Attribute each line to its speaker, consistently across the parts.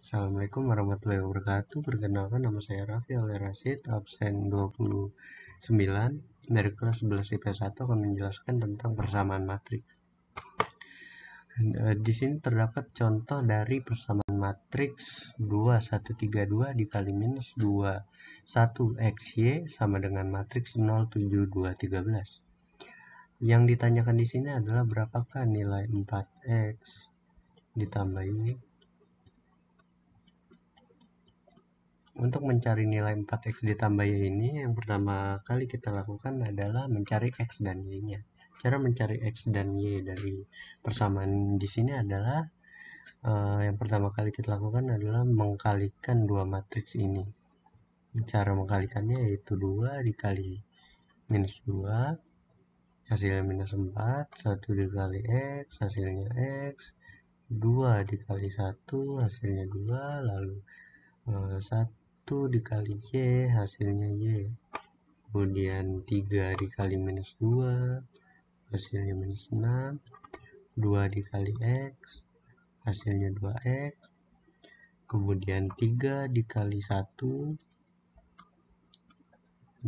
Speaker 1: Assalamualaikum warahmatullahi wabarakatuh Perkenalkan nama saya Raffi Ali Rashid Absen 29 Dari kelas 11 IP1 akan menjelaskan tentang persamaan matriks. Eh, di sini terdapat contoh dari persamaan matriks 2 dikali minus X, XY sama dengan matriks 13. yang ditanyakan di sini adalah berapakah nilai 4x ditambah y Untuk mencari nilai 4x ditambah y ini, yang pertama kali kita lakukan adalah mencari x dan y-nya. Cara mencari x dan y dari persamaan di sini adalah uh, yang pertama kali kita lakukan adalah mengkalikan dua matriks ini. Cara mengkalikannya yaitu 2 dikali minus 2, hasilnya minus 4, 1 dikali x, hasilnya x, 2 dikali 1, hasilnya 2, lalu 1 eh, 1 dikali Y hasilnya Y kemudian 3 dikali minus 2 hasilnya minus 6 2 dikali X hasilnya 2X kemudian 3 dikali 1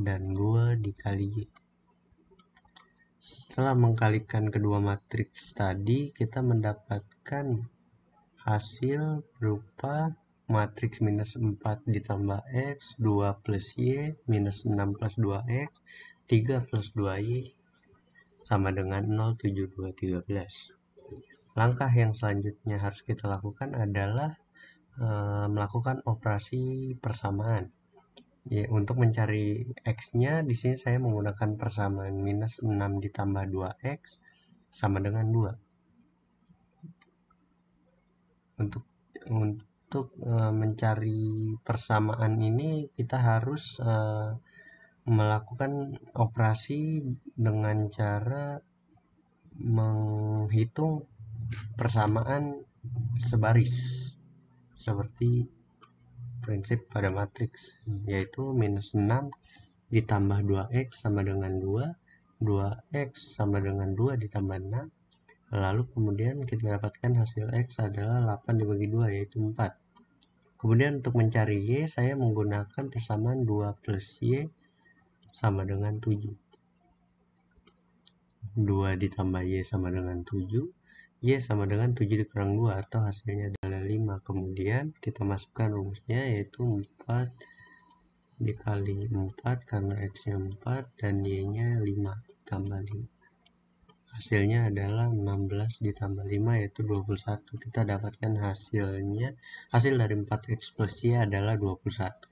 Speaker 1: dan 2 dikali Y setelah mengkalikan kedua matriks tadi kita mendapatkan hasil berupa matriks minus 4 ditambah X, 2 plus Y, minus 6 plus 2X, 3 plus 2Y, sama dengan 0, 7, 2, 13 Langkah yang selanjutnya harus kita lakukan adalah e, melakukan operasi persamaan. Ya, untuk mencari X-nya, di sini saya menggunakan persamaan minus 6 ditambah 2X sama dengan 2. Untuk, untuk untuk uh, mencari persamaan ini kita harus uh, melakukan operasi dengan cara menghitung persamaan sebaris seperti prinsip pada matriks yaitu minus 6 ditambah 2x sama dengan 2 2x sama dengan 2 ditambah 6 lalu kemudian kita dapatkan hasil x adalah 8 dibagi 2 yaitu 4 Kemudian untuk mencari Y, saya menggunakan persamaan 2 plus Y sama dengan 7. 2 ditambah Y sama dengan 7. Y sama dengan 7 dikurang 2 atau hasilnya adalah 5. Kemudian kita masukkan rumusnya yaitu 4 dikali 4 karena X-nya 4 dan Y-nya 5 tambah 5 hasilnya adalah 16 ditambah 5 yaitu 21 kita dapatkan hasilnya hasil dari 4x adalah 21